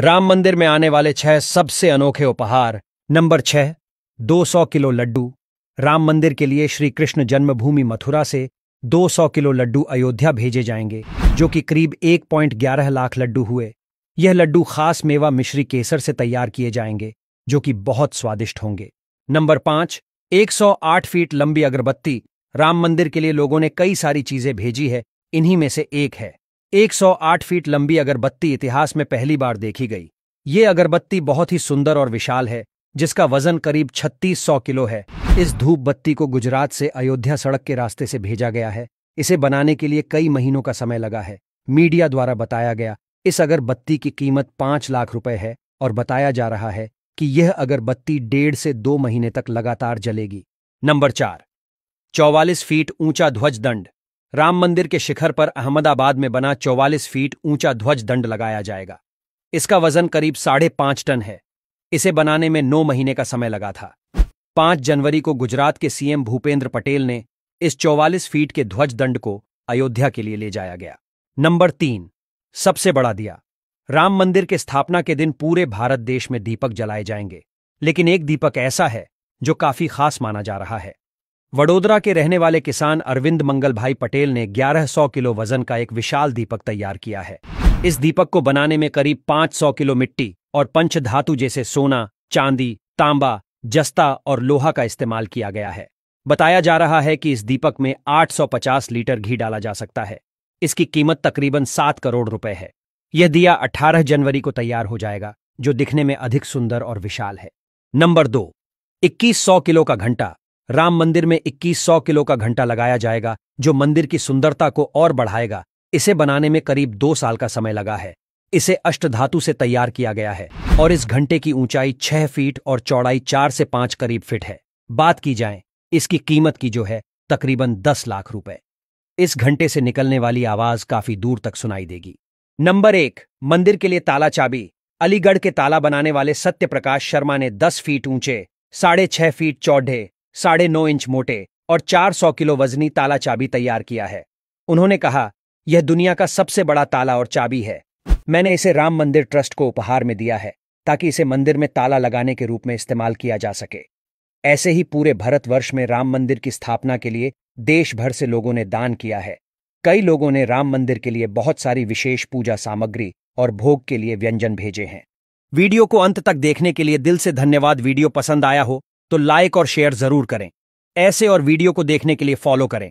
राम मंदिर में आने वाले छह सबसे अनोखे उपहार नंबर छह 200 किलो लड्डू राम मंदिर के लिए श्री कृष्ण जन्मभूमि मथुरा से 200 किलो लड्डू अयोध्या भेजे जाएंगे जो कि करीब 1.11 लाख लड्डू हुए यह लड्डू खास मेवा मिश्री केसर से तैयार किए जाएंगे जो कि बहुत स्वादिष्ट होंगे नंबर पांच 108 फीट लंबी अगरबत्ती राम मंदिर के लिए लोगों ने कई सारी चीजें भेजी है इन्हीं में से एक है 108 फीट लंबी अगरबत्ती इतिहास में पहली बार देखी गई ये अगरबत्ती बहुत ही सुंदर और विशाल है जिसका वजन करीब 3600 किलो है इस धूप बत्ती को गुजरात से अयोध्या सड़क के रास्ते से भेजा गया है इसे बनाने के लिए कई महीनों का समय लगा है मीडिया द्वारा बताया गया इस अगरबत्ती की कीमत पांच लाख रुपए है और बताया जा रहा है कि यह अगरबत्ती डेढ़ से दो महीने तक लगातार जलेगी नंबर चार चौवालीस फीट ऊंचा ध्वज दंड राम मंदिर के शिखर पर अहमदाबाद में बना 44 फीट ऊंचा ध्वज दंड लगाया जाएगा इसका वजन करीब साढ़े पांच टन है इसे बनाने में नौ महीने का समय लगा था पांच जनवरी को गुजरात के सीएम भूपेंद्र पटेल ने इस 44 फीट के ध्वज दंड को अयोध्या के लिए ले जाया गया नंबर तीन सबसे बड़ा दिया राम मंदिर के स्थापना के दिन पूरे भारत देश में दीपक जलाए जाएंगे लेकिन एक दीपक ऐसा है जो काफी खास माना जा रहा है वडोदरा के रहने वाले किसान अरविंद मंगल भाई पटेल ने 1100 किलो वजन का एक विशाल दीपक तैयार किया है इस दीपक को बनाने में करीब 500 किलो मिट्टी और पंच धातु जैसे सोना चांदी तांबा जस्ता और लोहा का इस्तेमाल किया गया है बताया जा रहा है कि इस दीपक में 850 लीटर घी डाला जा सकता है इसकी कीमत तकरीबन सात करोड़ रुपये है यह दिया अठारह जनवरी को तैयार हो जाएगा जो दिखने में अधिक सुंदर और विशाल है नंबर दो इक्कीस सौ किलो का घंटा राम मंदिर में 2100 किलो का घंटा लगाया जाएगा जो मंदिर की सुंदरता को और बढ़ाएगा इसे बनाने में करीब दो साल का समय लगा है इसे अष्ट धातु से तैयार किया गया है और इस घंटे की ऊंचाई छह फीट और चौड़ाई चार से पांच करीब फिट है बात की जाए इसकी कीमत की जो है तकरीबन दस लाख रुपए इस घंटे से निकलने वाली आवाज काफी दूर तक सुनाई देगी नंबर एक मंदिर के लिए ताला चाबी अलीगढ़ के ताला बनाने वाले सत्य प्रकाश शर्मा ने दस फीट ऊंचे साढ़े छह फीट चौढ़े साढ़े नौ इंच मोटे और 400 किलो वजनी ताला चाबी तैयार किया है उन्होंने कहा यह दुनिया का सबसे बड़ा ताला और चाबी है मैंने इसे राम मंदिर ट्रस्ट को उपहार में दिया है ताकि इसे मंदिर में ताला लगाने के रूप में इस्तेमाल किया जा सके ऐसे ही पूरे भारतवर्ष में राम मंदिर की स्थापना के लिए देश भर से लोगों ने दान किया है कई लोगों ने राम मंदिर के लिए बहुत सारी विशेष पूजा सामग्री और भोग के लिए व्यंजन भेजे हैं वीडियो को अंत तक देखने के लिए दिल से धन्यवाद वीडियो पसंद आया हो तो लाइक और शेयर जरूर करें ऐसे और वीडियो को देखने के लिए फॉलो करें